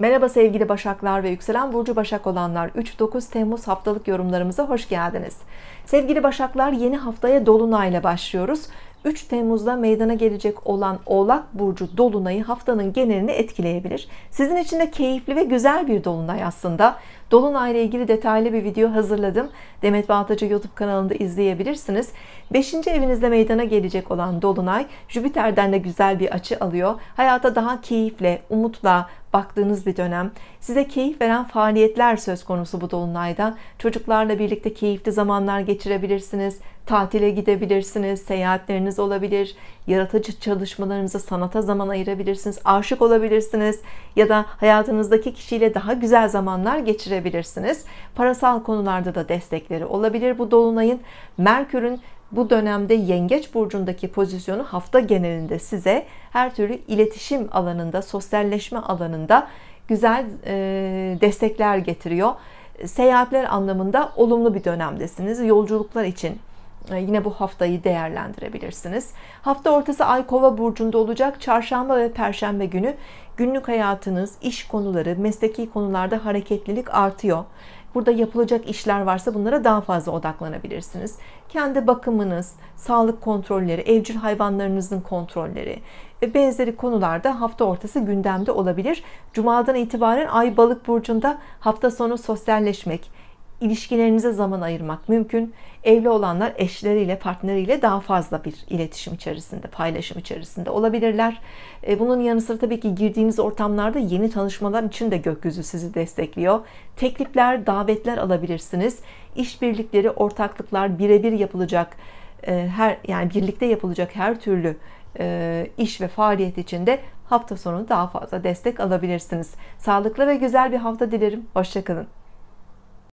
Merhaba sevgili Başaklar ve Yükselen Burcu Başak olanlar 3-9 Temmuz haftalık yorumlarımıza hoş geldiniz. Sevgili Başaklar yeni haftaya Dolunay'la başlıyoruz. 3 Temmuz'da meydana gelecek olan Oğlak Burcu Dolunay'ı haftanın genelini etkileyebilir. Sizin için de keyifli ve güzel bir Dolunay aslında. Dolunay ile ilgili detaylı bir video hazırladım. Demet Bağtacı YouTube kanalında izleyebilirsiniz. 5. evinizde meydana gelecek olan Dolunay Jüpiter'den de güzel bir açı alıyor. Hayata daha keyifle, umutla, baktığınız bir dönem. Size keyif veren faaliyetler söz konusu bu dolunayda. Çocuklarla birlikte keyifli zamanlar geçirebilirsiniz. Tatile gidebilirsiniz, seyahatleriniz olabilir, yaratıcı çalışmalarınıza, sanata zaman ayırabilirsiniz, aşık olabilirsiniz ya da hayatınızdaki kişiyle daha güzel zamanlar geçirebilirsiniz. Parasal konularda da destekleri olabilir bu dolunayın. Merkür'ün bu dönemde Yengeç burcundaki pozisyonu hafta genelinde size her türlü iletişim alanında, sosyalleşme alanında güzel e, destekler getiriyor. Seyahatler anlamında olumlu bir dönemdesiniz. Yolculuklar için e, Yine bu haftayı değerlendirebilirsiniz. Hafta ortası Ay Kova burcunda olacak. Çarşamba ve perşembe günü günlük hayatınız, iş konuları, mesleki konularda hareketlilik artıyor. Burada yapılacak işler varsa bunlara daha fazla odaklanabilirsiniz. Kendi bakımınız, sağlık kontrolleri, evcil hayvanlarınızın kontrolleri ve benzeri konularda hafta ortası gündemde olabilir. Cumadan itibaren Ay Balık burcunda hafta sonu sosyalleşmek, ilişkilerinize zaman ayırmak mümkün. Evli olanlar eşleriyle, partneriyle daha fazla bir iletişim içerisinde, paylaşım içerisinde olabilirler. E, bunun yanı sıra tabii ki girdiğiniz ortamlarda yeni tanışmalar için de gökyüzü sizi destekliyor. Teklifler, davetler alabilirsiniz. İşbirlikleri, ortaklıklar, birebir yapılacak e, her yani birlikte yapılacak her türlü e, iş ve faaliyet için de hafta sonu daha fazla destek alabilirsiniz. Sağlıklı ve güzel bir hafta dilerim. Hoşçakalın.